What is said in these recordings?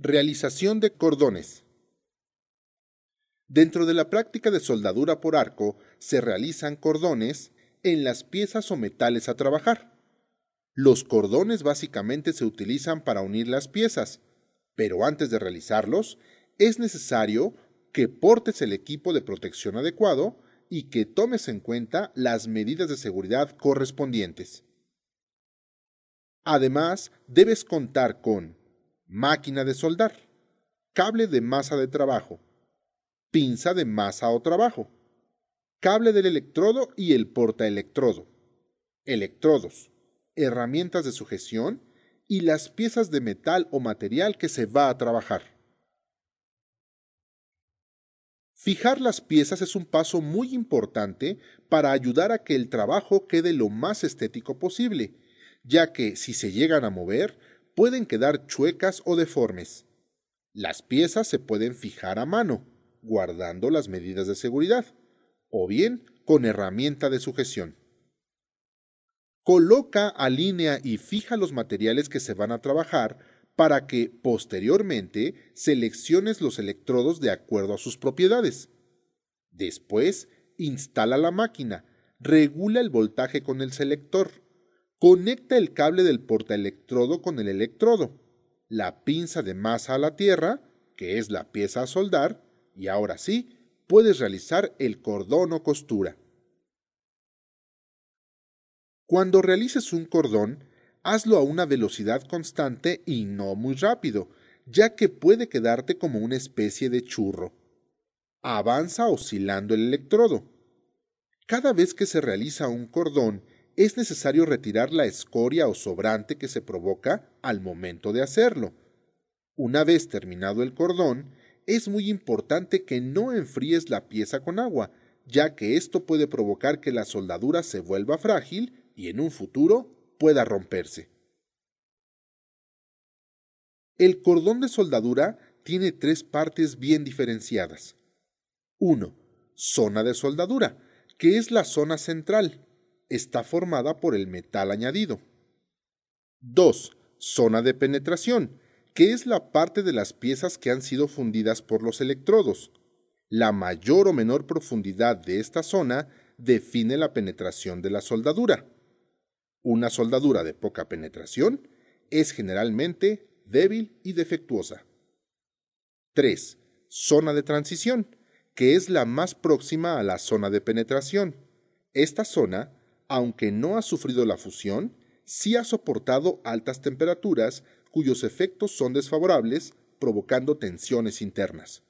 Realización de cordones. Dentro de la práctica de soldadura por arco se realizan cordones en las piezas o metales a trabajar. Los cordones básicamente se utilizan para unir las piezas, pero antes de realizarlos es necesario que portes el equipo de protección adecuado y que tomes en cuenta las medidas de seguridad correspondientes. Además, debes contar con máquina de soldar, cable de masa de trabajo, pinza de masa o trabajo, cable del electrodo y el portaelectrodo, electrodos, herramientas de sujeción y las piezas de metal o material que se va a trabajar. Fijar las piezas es un paso muy importante para ayudar a que el trabajo quede lo más estético posible, ya que si se llegan a mover, pueden quedar chuecas o deformes. Las piezas se pueden fijar a mano, guardando las medidas de seguridad, o bien con herramienta de sujeción. Coloca, alinea y fija los materiales que se van a trabajar para que, posteriormente, selecciones los electrodos de acuerdo a sus propiedades. Después, instala la máquina, regula el voltaje con el selector Conecta el cable del portaelectrodo con el electrodo, la pinza de masa a la tierra, que es la pieza a soldar, y ahora sí, puedes realizar el cordón o costura. Cuando realices un cordón, hazlo a una velocidad constante y no muy rápido, ya que puede quedarte como una especie de churro. Avanza oscilando el electrodo. Cada vez que se realiza un cordón es necesario retirar la escoria o sobrante que se provoca al momento de hacerlo. Una vez terminado el cordón, es muy importante que no enfríes la pieza con agua, ya que esto puede provocar que la soldadura se vuelva frágil y en un futuro pueda romperse. El cordón de soldadura tiene tres partes bien diferenciadas. 1. Zona de soldadura, que es la zona central, está formada por el metal añadido. 2. Zona de penetración, que es la parte de las piezas que han sido fundidas por los electrodos. La mayor o menor profundidad de esta zona define la penetración de la soldadura. Una soldadura de poca penetración es generalmente débil y defectuosa. 3. Zona de transición, que es la más próxima a la zona de penetración. Esta zona aunque no ha sufrido la fusión, sí ha soportado altas temperaturas cuyos efectos son desfavorables, provocando tensiones internas.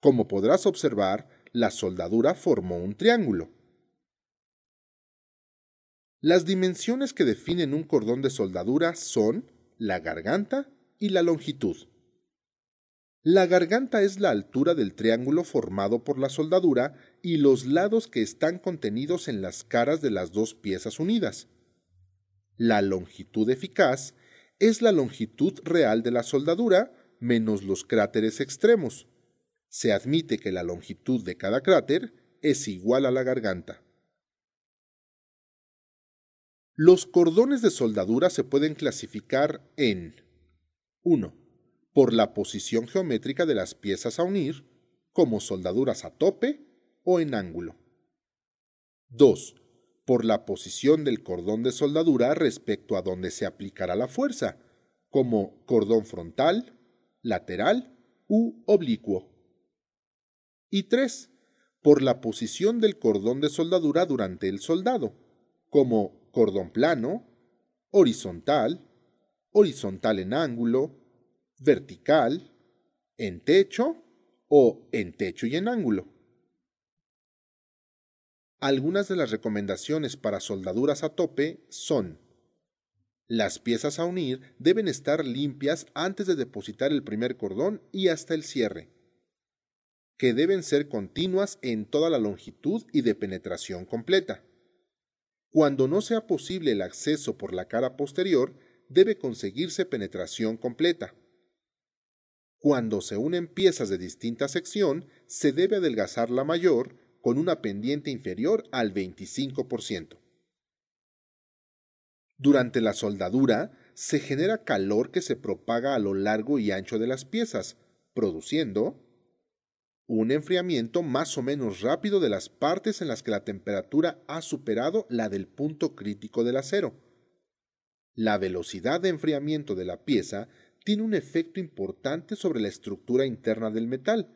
Como podrás observar, la soldadura formó un triángulo. Las dimensiones que definen un cordón de soldadura son la garganta y la longitud. La garganta es la altura del triángulo formado por la soldadura y los lados que están contenidos en las caras de las dos piezas unidas. La longitud eficaz es la longitud real de la soldadura menos los cráteres extremos. Se admite que la longitud de cada cráter es igual a la garganta. Los cordones de soldadura se pueden clasificar en 1 por la posición geométrica de las piezas a unir, como soldaduras a tope o en ángulo. 2. Por la posición del cordón de soldadura respecto a donde se aplicará la fuerza, como cordón frontal, lateral u oblicuo. Y 3. Por la posición del cordón de soldadura durante el soldado, como cordón plano, horizontal, horizontal en ángulo, vertical, en techo o en techo y en ángulo. Algunas de las recomendaciones para soldaduras a tope son las piezas a unir deben estar limpias antes de depositar el primer cordón y hasta el cierre, que deben ser continuas en toda la longitud y de penetración completa. Cuando no sea posible el acceso por la cara posterior, debe conseguirse penetración completa, cuando se unen piezas de distinta sección, se debe adelgazar la mayor con una pendiente inferior al 25%. Durante la soldadura, se genera calor que se propaga a lo largo y ancho de las piezas, produciendo un enfriamiento más o menos rápido de las partes en las que la temperatura ha superado la del punto crítico del acero. La velocidad de enfriamiento de la pieza tiene un efecto importante sobre la estructura interna del metal,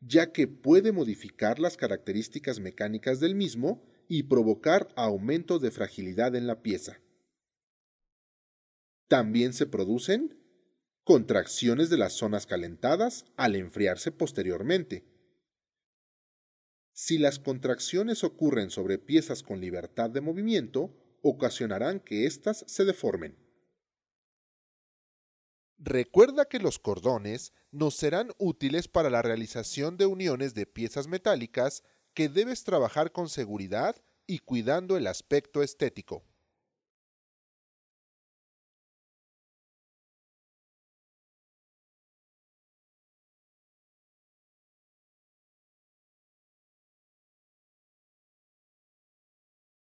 ya que puede modificar las características mecánicas del mismo y provocar aumentos de fragilidad en la pieza. También se producen contracciones de las zonas calentadas al enfriarse posteriormente. Si las contracciones ocurren sobre piezas con libertad de movimiento, ocasionarán que éstas se deformen. Recuerda que los cordones nos serán útiles para la realización de uniones de piezas metálicas que debes trabajar con seguridad y cuidando el aspecto estético.